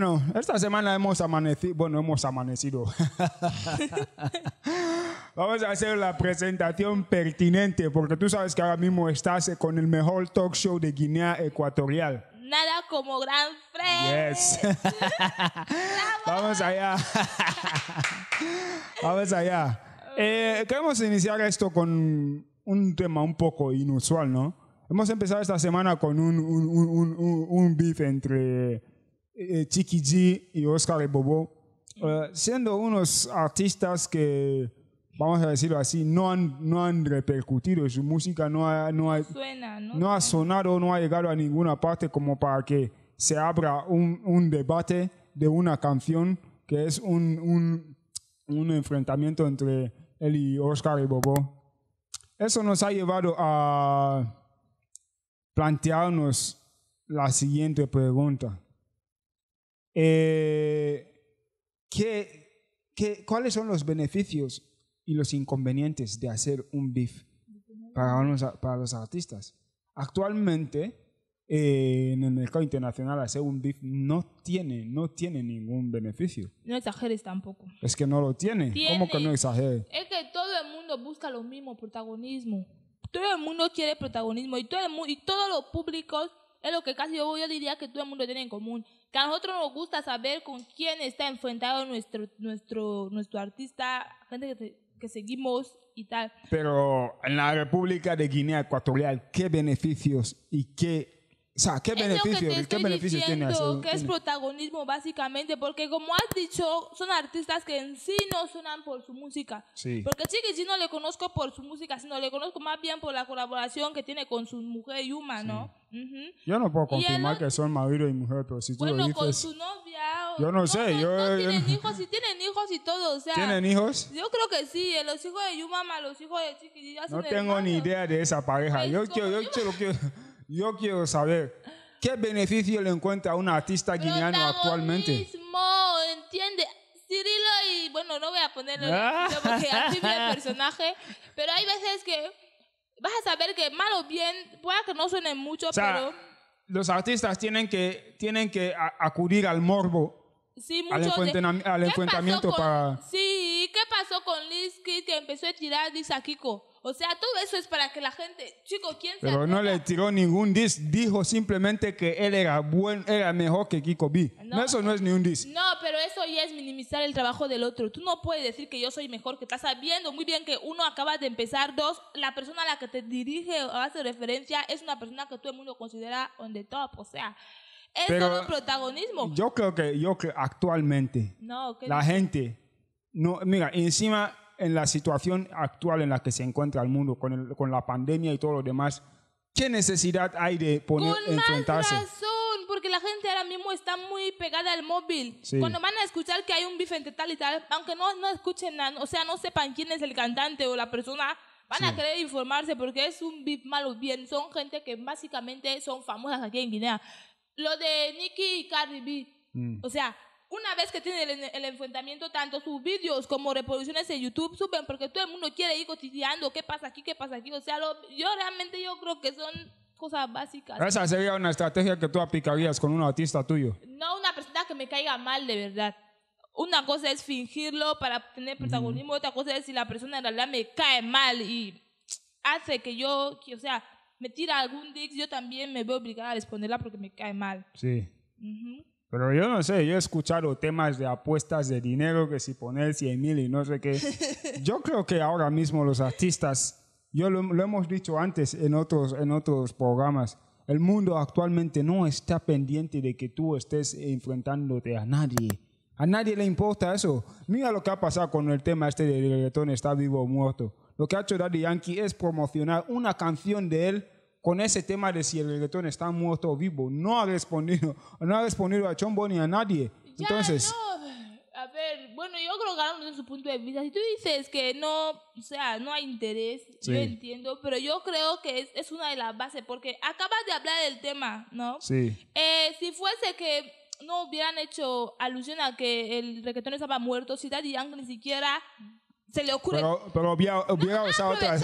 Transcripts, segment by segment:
Bueno, esta semana hemos amanecido, bueno, hemos amanecido. Vamos a hacer la presentación pertinente, porque tú sabes que ahora mismo estás con el mejor talk show de Guinea Ecuatorial. Nada como Gran Fred. Yes. Vamos allá. Vamos allá. Eh, queremos iniciar esto con un tema un poco inusual, ¿no? Hemos empezado esta semana con un, un, un, un beef entre eh, Chiqui G y Oscar Bobo, eh, siendo unos artistas que, vamos a decirlo así, no han, repercutido, su música no ha, ¿no? ha sonado, no ha llegado a ninguna parte como para que se abra un, debate de una canción que es un, un enfrentamiento entre él y Oscar y Bobo. Eso nos ha llevado a plantearnos la siguiente pregunta. Eh, ¿qué, qué, cuáles son los beneficios y los inconvenientes de hacer un BIF para los, para los artistas? Actualmente, eh, en el mercado internacional hacer un BIF no tiene, no tiene ningún beneficio. No exageres tampoco. Es que no lo tiene. ¿Cómo que no exageres? Es que todo el mundo busca lo mismo, protagonismo. Todo el mundo quiere protagonismo y todo el y todos los públicos es lo que casi yo diría que todo el mundo tiene en común que a nosotros nos gusta saber con quién está enfrentado nuestro, nuestro, nuestro artista, gente que, que seguimos y tal. Pero en la República de Guinea Ecuatorial, ¿qué beneficios y qué o sea, ¿qué beneficio ¿qué beneficios tiene eso? Que es protagonismo básicamente, porque como has dicho, son artistas que en sí no suenan por su música. Sí. Porque Chiqui si no le conozco por su música, sino le conozco más bien por la colaboración que tiene con su mujer Yuma, ¿no? Yo no puedo confirmar que son marido y mujer, pero si tú lo dices... con su novia... Yo no, sé, yo... No tienen hijos, si tienen hijos y todo, o sea... ¿Tienen hijos? Yo creo que sí, eh, los hijos de Yuma más los hijos de Chiqui. Ya no tengo ni idea de esa pareja, pues yo, quiero, yo, yo quiero... Yo quiero saber qué beneficio le encuentra a un artista guineano actualmente. ¿entiende? Cirilo y, bueno, no voy a ponerlo ah. porque así el personaje, pero hay veces que vas a saber que mal o bien, puede que no suenen mucho, o pero... Los artistas tienen que, tienen que acudir al morbo Sí, al, al enfrentamiento para... Sí, ¿qué pasó con Liz que empezó a tirar a Kiko? O sea, todo eso es para que la gente, chico, ¿quién sabe? Pero no le tiró ningún dis, dijo simplemente que él era buen, era mejor que Kiko B. eso no es ni un dis. No, pero eso ya es minimizar el trabajo del otro. Tú no puedes decir que yo soy mejor que pasa viendo muy bien que uno acaba de empezar, dos, la persona a la que te dirige o hace referencia es una persona que todo el mundo considera donde the top, o sea, es todo todo protagonismo. Yo creo que yo creo actualmente no, la gente no, mira, encima en la situación actual en la que se encuentra el mundo, con, con la pandemia y todo lo demás, ¿qué necesidad hay de poner, con enfrentarse? Más razón, porque la gente ahora mismo está muy pegada al móvil. Cuando van a escuchar que hay un bife entre tal y tal, aunque no, no escuchen nada, o sea, no sepan quién es el cantante o la persona, van a querer informarse porque es un bif malo bien. Son gente que básicamente son famosas aquí en Guinea. Lo de Nicky y Cardi B, mm. o sea, una vez que tiene el, enfrentamiento, tanto sus vídeos como reproducciones en YouTube suben porque todo el mundo quiere ir cotilleando qué pasa aquí, qué pasa aquí. O sea, lo, yo realmente yo creo que son cosas básicas. Esa sería una estrategia que tú aplicarías con un artista tuyo. No una persona que me caiga mal de verdad. Una cosa es fingirlo para tener protagonismo, otra cosa es si la persona en realidad me cae mal y hace que yo, o sea, me tira algún dick, yo también me veo obligada a responderla porque me cae mal. Sí. Pero yo no sé, yo he escuchado temas de apuestas de dinero, que si poner 100 mil y no sé qué. Yo creo que ahora mismo los artistas, yo lo, hemos dicho antes en otros, en otros programas, el mundo actualmente no está pendiente de que tú estés enfrentándote a nadie. A nadie le importa eso. Mira lo que ha pasado con el tema este de reggaetón, está vivo o muerto. Lo que ha hecho Daddy Yankee es promocionar una canción de él con ese tema de si el reggaetón está muerto o vivo. No ha respondido, no ha respondido a Chombo ni a nadie. Entonces. A ver, bueno, yo creo que uno en su punto de vista. Si tú dices que no, o sea, no hay interés, yo entiendo, pero yo creo que es, una de las bases, porque acabas de hablar del tema, ¿no? Sí. Eh, si fuese que no hubieran hecho alusión a que el reggaetón estaba muerto, si Daddy Yankee ni siquiera se le ocurre. Pero, pero hubiera, usado otra,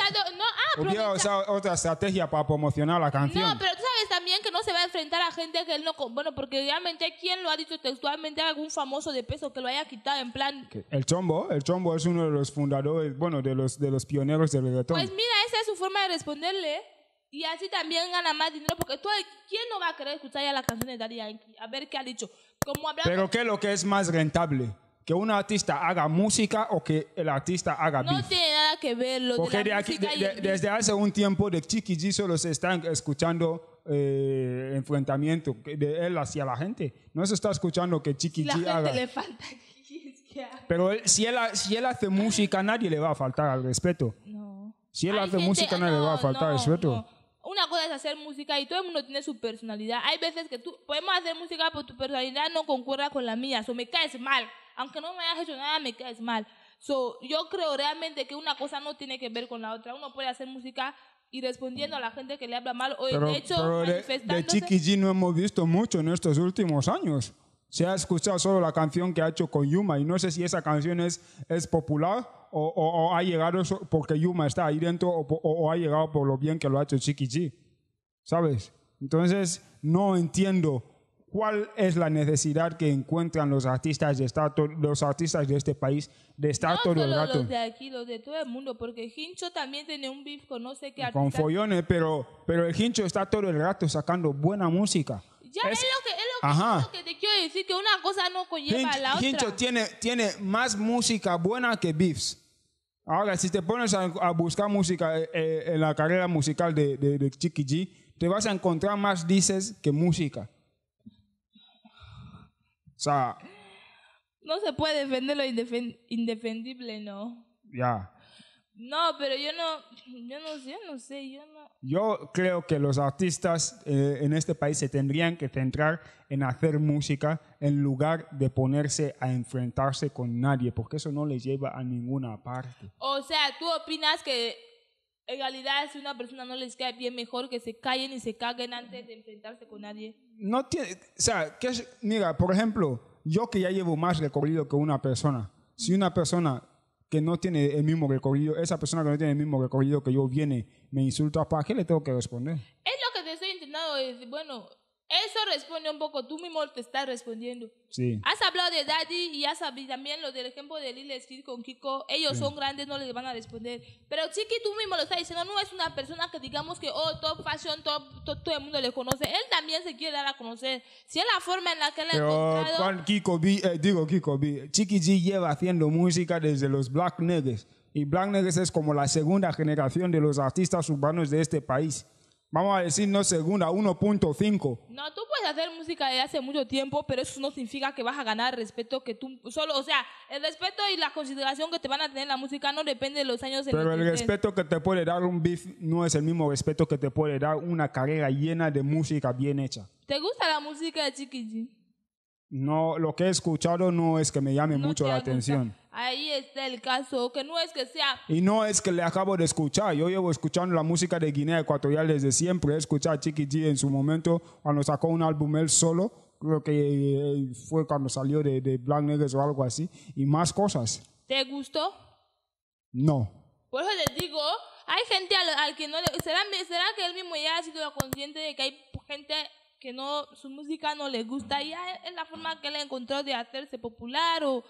usado otra estrategia para promocionar la canción. No, pero tú sabes también que no se va a enfrentar a gente que él no. Bueno, porque realmente, ¿quién lo ha dicho textualmente? Algún famoso de peso que lo haya quitado en plan. El Chombo, el Chombo es uno de los fundadores, bueno, de los, de los pioneros del reggaetón. Pues mira, esa es su forma de responderle. Y así también gana más dinero, porque tú, ¿quién no va a querer escuchar ya la canción de Daddy Yankee? A ver qué ha dicho. pero ¿qué es lo que es más rentable? que un artista haga música o que el artista haga beat? No tiene nada que ver lo de, desde hace un tiempo de G solo se están escuchando eh, enfrentamiento de él hacia la gente. No se está escuchando que chiqui si haga. Le falta Pero si, él, si él hace música, nadie le va a faltar al respeto. No. Si él hace música, ah, nadie no, le va a faltar al respeto. una cosa es hacer música y todo el mundo tiene su personalidad. Hay veces que tú podemos hacer música, pero tu personalidad no concuerda con la mía, o me caes mal aunque no me haya hecho nada, me caes mal. yo creo realmente que una cosa no tiene que ver con la otra. Uno puede hacer música y respondiendo a la gente que le habla mal o de hecho De, Chiqui G no hemos visto mucho en estos últimos años. Se ha escuchado solo la canción que ha hecho con Yuma y no sé si esa canción es, es popular o, ha llegado porque Yuma está ahí dentro o, o, ha llegado por lo bien que lo ha hecho Chiqui G. ¿Sabes? Entonces, no entiendo cuál es la necesidad que encuentran los artistas de estar los artistas de este país de estar todo el rato. Los de aquí, los de todo el mundo, porque Hincho también tiene un beef con no sé qué Con follones, pero, pero el Hincho está todo el rato sacando buena música. Ya es, lo, que, es lo que, te quiero decir, que una cosa no conlleva a la otra. Hincho tiene, tiene más música buena que beefs. Ahora, si te pones a, buscar música eh, eh, en la carrera musical de, de, de Chiqui G, te vas a encontrar más dices que música. No se puede defender lo indefendible, no. Ya. No, pero yo no, yo no, sé, yo no. Yo creo que los artistas eh, en este país se tendrían que centrar en hacer música en lugar de ponerse a enfrentarse con nadie, porque eso no les lleva a ninguna parte. O sea, tú opinas que en realidad, si una persona no les cae bien, mejor que se callen y se caguen antes de enfrentarse con nadie. No tiene, o sea, mira, por ejemplo, yo que ya llevo más recorrido que una persona, si una persona que no tiene el mismo recorrido, esa persona que no tiene el mismo recorrido que yo viene, me insulta, ¿para qué le tengo que responder? Es lo que te estoy intentando decir, bueno, eso responde un poco, tú mismo te estás respondiendo. Sí. Has hablado de Daddy y has hablado también lo del ejemplo de Lil Skid con Kiko. Ellos son grandes, no les van a responder. Pero Chiqui, tú mismo lo estás diciendo, no es una persona que digamos que, oh, top fashion, todo el mundo le conoce. Él también se quiere dar a conocer. Si es la forma en la que él ha encontrado... Juan Kiko B, eh, digo Kiko B, Chiqui G lleva haciendo música desde los Black Nuggets. Y Black Nuggets es como la segunda generación de los artistas urbanos de este país. Vamos a decir no segunda, 1.5. No, tú puedes hacer música desde hace mucho tiempo, pero eso no significa que vas a ganar el respeto que tú solo, o sea, el respeto y la consideración que te van a tener la música no depende de los años. pero el respeto que te puede dar un beef no es el mismo respeto que te puede dar una carrera llena de música bien hecha. ¿Te gusta la música de Chiquiji? No, lo que he escuchado no es que me llame mucho la atención. Ahí está el caso, que no es que sea... Y no es que le acabo de escuchar, yo llevo escuchando la música de Guinea Ecuatorial desde siempre, he escuchado a Chiqui G en su momento cuando sacó un álbum él solo, creo que eh, fue cuando salió de, Black Negers o algo así, y más cosas. ¿Te gustó? No. Por eso les digo, hay gente al, que no le... ¿será, ¿Será que él mismo ya ha sido consciente de que hay gente que no su música no le gusta y es la forma que él encontró de hacerse popular o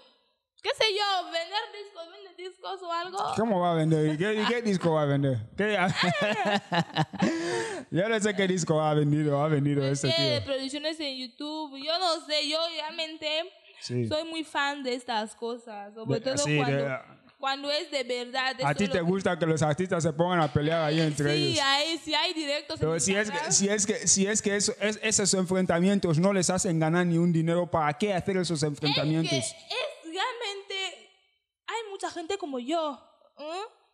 qué sé yo, vender discos, vender discos o algo. ¿Cómo va a vender? ¿Qué, qué disco va a vender? yo no sé qué disco ha vendido, ha vendido este tío. producciones en YouTube, yo no sé, yo realmente soy muy fan de estas cosas, sobre todo cuando... cuando es de verdad. ¿A ti te gusta que... los artistas se pongan a pelear ahí entre sí, ellos? sí, hay directos. Pero si, es que, si es, que, si es que, eso, es, esos enfrentamientos no les hacen ganar ni un dinero, ¿para qué hacer esos enfrentamientos? Es como yo.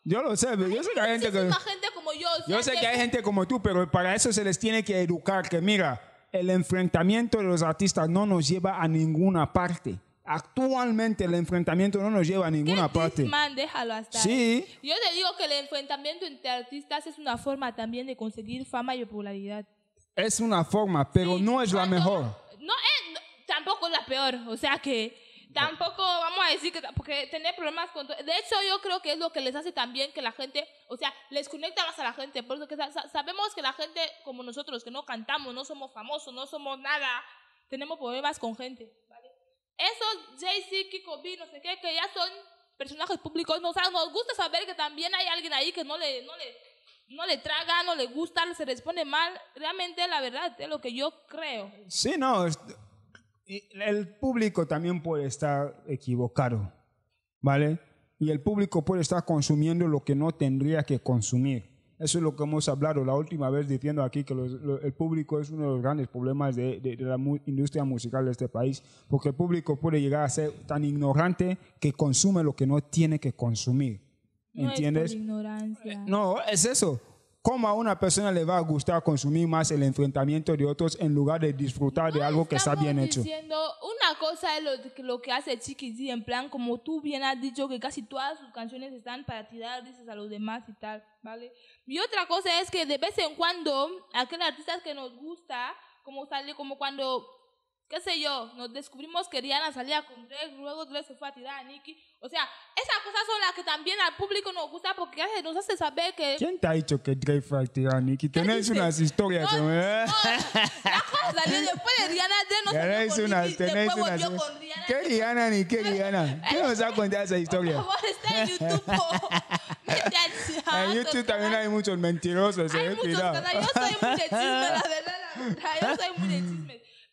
Yo lo sé, yo sé que hay gente, que, como yo. sé que, hay gente como tú, pero para eso se les tiene que educar, que mira, el enfrentamiento de los artistas no nos lleva a ninguna parte. Actualmente el enfrentamiento no nos lleva a ninguna parte. Man, Sí. Yo te digo que el enfrentamiento entre artistas es una forma también de conseguir fama y popularidad. Es una forma, pero no es la mejor. No es, tampoco es la peor. O sea que Tampoco vamos a decir que, porque tener problemas con... De hecho, yo creo que es lo que les hace también que la gente, o sea, les conecta más a la gente, por eso que sabemos que la gente como nosotros, que no cantamos, no somos famosos, no somos nada, tenemos problemas con gente, ¿vale? Esos Jay-Z, Kiko B, no sé qué, que ya son personajes públicos, nos, nos gusta saber que también hay alguien ahí que no le, no le, no le traga, no le gusta, se responde mal. Realmente, la verdad, es lo que yo creo. Sí, no, el público también puede estar equivocado, ¿vale? Y el público puede estar consumiendo lo que no tendría que consumir. Eso es lo que hemos hablado la última vez diciendo aquí que el público es uno de los grandes problemas de, la industria musical de este país, porque el público puede llegar a ser tan ignorante que consume lo que no tiene que consumir. ¿Entiendes? no, es eso. ¿Cómo a una persona le va a gustar consumir más el enfrentamiento de otros en lugar de disfrutar de algo que está bien hecho? una cosa es lo, que hace Chiqui en plan, como tú bien has dicho, que casi todas sus canciones están para tirar dices a los demás y tal, ¿vale? Y otra cosa es que de vez en cuando, aquel artistas que nos gusta, como sale, como cuando qué sé yo, nos descubrimos que Diana salía con Drake, luego Drake se fue a tirar a Nicki. O sea, esas cosas son las que también al público nos gusta porque nos hace saber que... ¿Quién te ha dicho que Drake fue a tirar a Nicki? Tenéis unas historias. No, después de Diana, Drake no salió con Nicki, después unas... con ¿Qué Rihanna ni qué Rihanna? ¿Quién nos ha contado esa historia? Por favor, está en YouTube. en YouTube también hay muchos mentirosos. Hay eh, muchos canales, yo soy muy de chisme, la verdad, yo soy muy de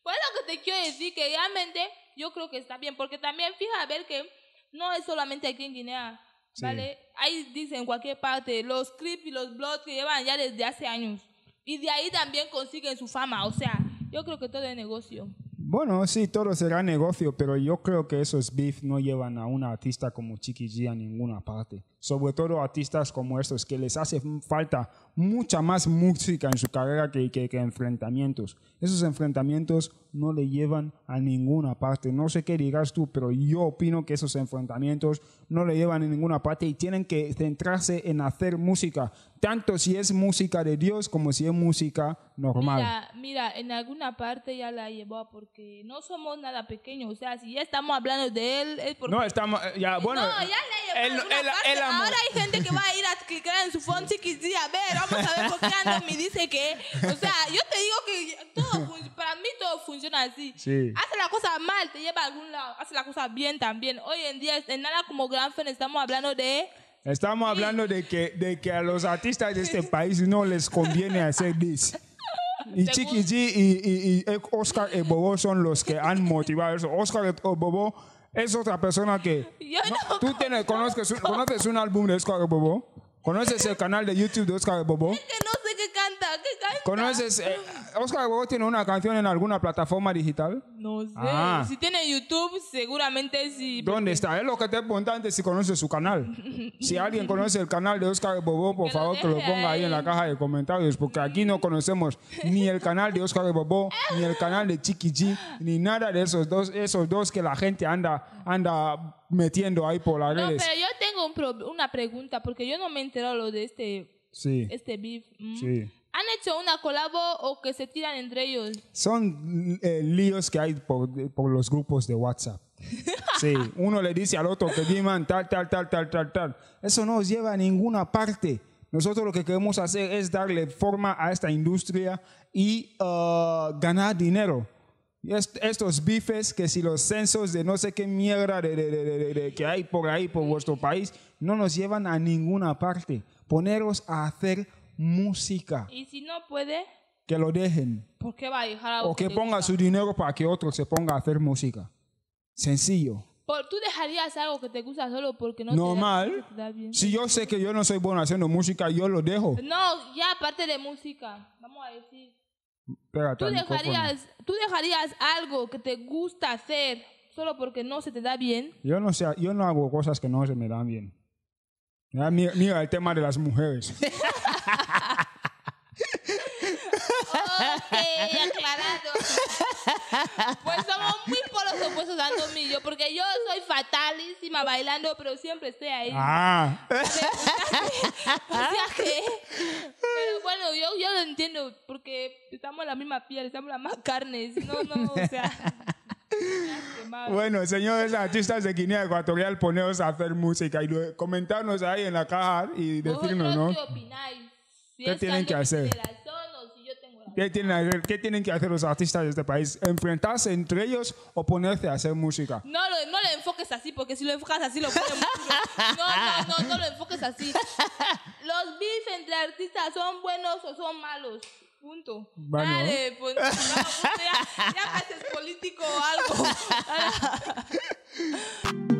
pues lo que te quiero decir, que realmente yo creo que está bien, porque también fíjate a ver que no es solamente aquí en Guinea, ¿vale? Ahí dicen en cualquier parte los clips y los blogs que llevan ya desde hace años. Y de ahí también consiguen su fama, o sea, yo creo que todo es negocio. Bueno, sí, todo será negocio, pero yo creo que esos beef no llevan a un artista como Chiqui G a ninguna parte. Sobre todo artistas como estos, que les hace falta mucha más música en su carrera que enfrentamientos. Esos enfrentamientos no le llevan a ninguna parte. No sé qué digas tú, pero yo opino que esos enfrentamientos no le llevan a ninguna parte y tienen que centrarse en hacer música, tanto si es música de Dios como si es música normal. Mira, mira en alguna parte ya la llevó porque no somos nada pequeños, o sea, si ya estamos hablando de él es porque... No, estamos, eh, ya, eh, bueno... Ahora hay gente que va a ir a clicar en su phone si quisiera, a ver, vamos a ver por qué me dice que... O sea, yo te digo que todo, pues, para mí todo funciona así. Hace la cosa mal, te lleva a algún lado. Hace la cosa bien también. Hoy en día, en nada como gran estamos hablando de... Estamos hablando de que, de que a los artistas de este país no les conviene hacer this. Y Chiqui G y, y, Oscar son los que han motivado eso. Oscar Bobo es otra persona que... ¿Tú tienes, conoces, conoces un álbum de Oscar Bobo, ¿Conoces el canal de YouTube de Oscar Bobo? no ¿Conoces? Eh, Oscar tiene una canción en alguna plataforma digital. No sé. Ah. Si tiene YouTube, seguramente sí. ¿Dónde está? Es lo que te antes si conoces su canal. si alguien conoce el canal de Oscar Bobo por favor que lo ponga ahí. en la caja de comentarios, porque aquí no conocemos ni el canal de Oscar Bobo ni el canal de Chiqui G, ni nada de esos dos, esos dos que la gente anda, anda metiendo ahí por la no, Pero yo tengo una pregunta, porque yo no me he enterado lo de este, este beef. Mm. Sí han hecho una colabo o que se tiran entre ellos. Son eh, líos que hay por, por, los grupos de WhatsApp. Sí, uno le dice al otro que diman tal, tal, tal, tal, tal, tal. Eso no os lleva a ninguna parte. Nosotros lo que queremos hacer es darle forma a esta industria y uh, ganar dinero. estos bifes que si los censos de no sé qué mierda de, de, de, que hay por ahí, por vuestro país, no nos llevan a ninguna parte. Poneros a hacer música. Y si no puede, que lo dejen. ¿Por qué va a dejar algo O que, ponga su dinero para que otro se ponga a hacer música. Sencillo. ¿Tú dejarías algo que te gusta solo porque no Normal. Te da bien? Si yo sé que yo no soy bueno haciendo música, yo lo dejo. No, ya aparte de música, vamos a decir. ¿Tú dejarías, ¿Tú dejarías algo que te gusta hacer solo porque no se te da bien? Yo no, sé, yo no hago cosas que no se me dan bien. Mira, mira el tema de las mujeres. ok, aclarado. Pues somos muy por los opuestos, dando y porque yo soy fatalísima bailando, pero siempre estoy ahí. Ah. Pero bueno, yo, yo lo entiendo, porque estamos en la misma piel, estamos en la misma carne. No, no, o sea. Bueno, señores artistas de Guinea Ecuatorial, poneros a hacer música y comentarnos ahí en la caja y decirnos, ¿no? ¿Qué opináis? ¿Qué tienen que hacer? ¿Qué tienen, ¿Qué tienen, que hacer los artistas de este país? ¿Enfrentarse entre ellos o ponerse a hacer música? No, lo, no lo enfoques así, porque si lo enfocas así lo pueden... No, no, no, no lo enfoques así. Los beef entre artistas son buenos o son malos. Punto. Vale, Dale, pues, no, pues, ya, ya haces político o algo.